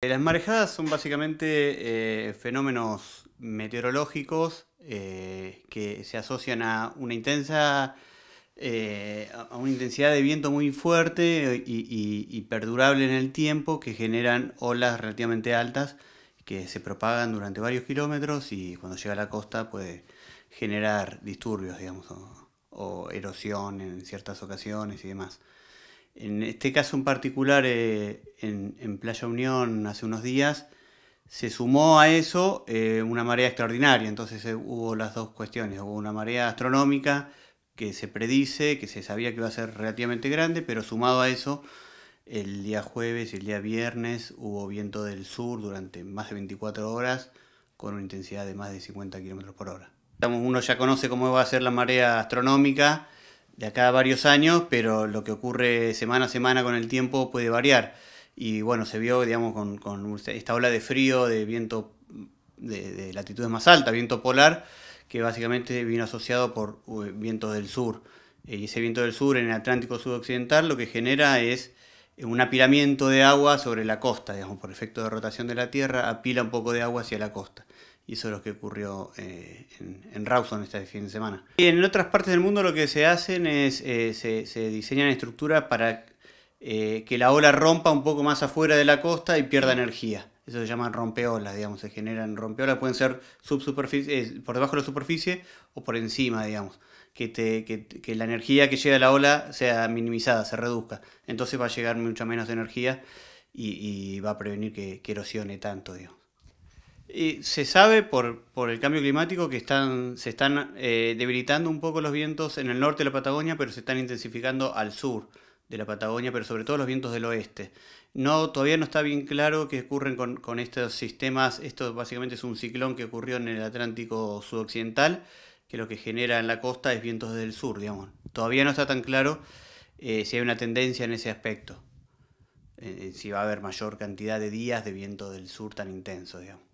Eh, las marejadas son básicamente eh, fenómenos meteorológicos eh, que se asocian a una intensa a una intensidad de viento muy fuerte y, perdurable en el tiempo que generan olas relativamente altas que se propagan durante varios kilómetros y cuando llega a la costa puede generar disturbios, o erosión en ciertas ocasiones y demás. En este caso en particular, eh, en, Playa Unión hace unos días, se sumó a eso eh, una marea extraordinaria. Entonces eh, hubo las dos cuestiones. Hubo una marea astronómica que se predice, que se sabía que iba a ser relativamente grande, pero sumado a eso, el día jueves y el día viernes hubo viento del sur durante más de 24 horas con una intensidad de más de 50 km por hora. Uno ya conoce cómo va a ser la marea astronómica de acá a varios años, pero lo que ocurre semana a semana con el tiempo puede variar. Y bueno, se vio, digamos, con, esta ola de frío, de viento de, latitudes más altas, viento polar, que básicamente vino asociado por vientos del sur. Eh, y ese viento del sur en el Atlántico Sudoccidental lo que genera es eh, un apilamiento de agua sobre la costa, digamos, por efecto de rotación de la Tierra, apila un poco de agua hacia la costa y eso es lo que ocurrió eh, en, Rawson este fin de semana. Y en otras partes del mundo lo que se hacen es, eh, se, diseñan estructuras para eh, que la ola rompa un poco más afuera de la costa y pierda energía. Eso se llaman rompeolas, digamos, se generan rompeolas, pueden ser subsuperficie, por debajo de la superficie o por encima, digamos, que, la energía que llega a la ola sea minimizada, se reduzca. Entonces va a llegar mucha menos energía y, va a prevenir que, que erosione tanto, digamos. Y se sabe por, por, el cambio climático que están, se están eh, debilitando un poco los vientos en el norte de la Patagonia, pero se están intensificando al sur de la Patagonia, pero sobre todo los vientos del oeste. No, todavía no está bien claro qué ocurren con, con estos sistemas. Esto básicamente es un ciclón que ocurrió en el Atlántico Sudoccidental, que lo que genera en la costa es vientos del sur, digamos. Todavía no está tan claro eh, si hay una tendencia en ese aspecto, eh, si va a haber mayor cantidad de días de viento del sur tan intenso, digamos.